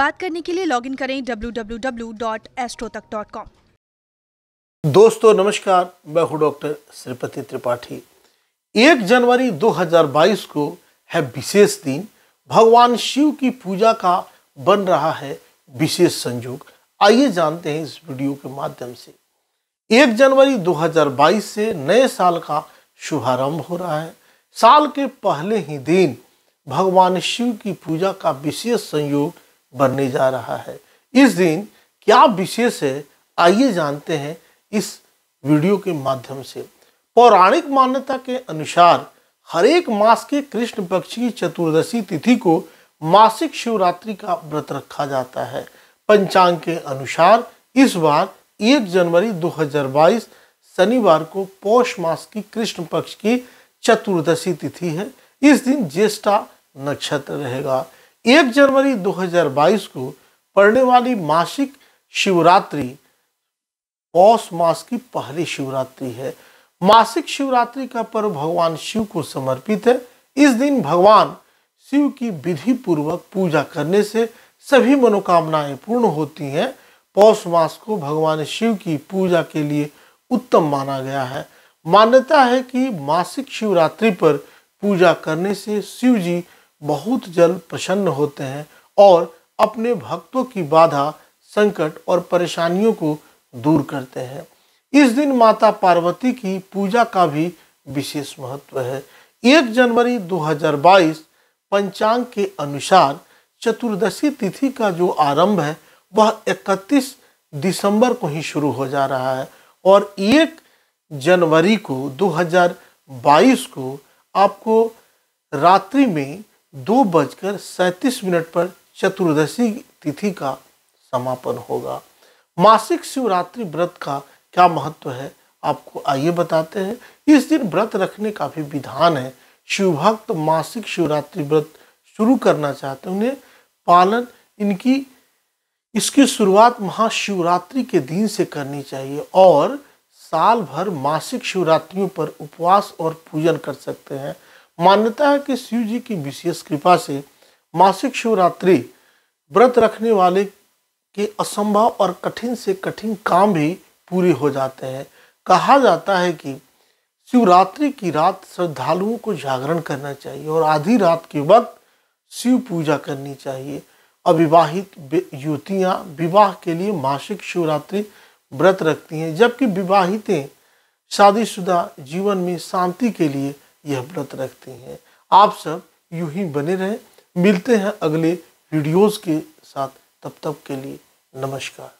बात करने के लिए लॉगिन करें www.astrotak.com दोस्तों नमस्कार मैं हूं डॉक्टर श्रीपति त्रिपाठी एक जनवरी 2022 को है विशेष दिन भगवान शिव की पूजा का बन रहा है विशेष संयोग आइए जानते हैं इस वीडियो के माध्यम से एक जनवरी 2022 से नए साल का शुभारंभ हो रहा है साल के पहले ही दिन भगवान शिव की पूजा का विशेष संयोग बनने जा रहा है इस दिन क्या विशेष है आइए जानते हैं इस वीडियो के माध्यम से पौराणिक मान्यता के अनुसार हरेक मास के कृष्ण पक्ष की चतुर्दशी तिथि को मासिक शिवरात्रि का व्रत रखा जाता है पंचांग के अनुसार इस बार 1 जनवरी 2022 शनिवार को पौष मास की कृष्ण पक्ष की चतुर्दशी तिथि है इस दिन ज्येष्ठा नक्षत्र रहेगा एक जनवरी 2022 को पड़ने वाली मासिक शिवरात्रि पौष मास की पहली शिवरात्रि है मासिक शिवरात्रि का पर्व भगवान शिव को समर्पित है इस दिन भगवान शिव की विधि पूर्वक पूजा करने से सभी मनोकामनाएं पूर्ण होती हैं पौष मास को भगवान शिव की पूजा के लिए उत्तम माना गया है मान्यता है कि मासिक शिवरात्रि पर पूजा करने से शिव जी बहुत जल्द प्रसन्न होते हैं और अपने भक्तों की बाधा संकट और परेशानियों को दूर करते हैं इस दिन माता पार्वती की पूजा का भी विशेष महत्व है एक जनवरी 2022 पंचांग के अनुसार चतुर्दशी तिथि का जो आरंभ है वह 31 दिसंबर को ही शुरू हो जा रहा है और एक जनवरी को 2022 को आपको रात्रि में दो बजकर सैंतीस मिनट पर चतुर्दशी तिथि का समापन होगा मासिक शिवरात्रि व्रत का क्या महत्व है आपको आइए बताते हैं इस दिन व्रत रखने का भी विधान है शिवभक्त मासिक शिवरात्रि व्रत शुरू करना चाहते हैं उन्हें पालन इनकी इसकी शुरुआत महाशिवरात्रि के दिन से करनी चाहिए और साल भर मासिक शिवरात्रियों पर उपवास और पूजन कर सकते हैं मान्यता है कि शिव जी की विशेष कृपा से मासिक शिवरात्रि व्रत रखने वाले के असंभव और कठिन से कठिन काम भी पूरे हो जाते हैं कहा जाता है कि शिवरात्रि की रात श्रद्धालुओं को जागरण करना चाहिए और आधी रात के वक्त शिव पूजा करनी चाहिए अविवाहित युवतियाँ विवाह के लिए मासिक शिवरात्रि व्रत रखती हैं जबकि विवाहितें शादीशुदा जीवन में शांति के लिए यह व्रत रखते हैं आप सब यूं ही बने रहें मिलते हैं अगले वीडियोस के साथ तब तक के लिए नमस्कार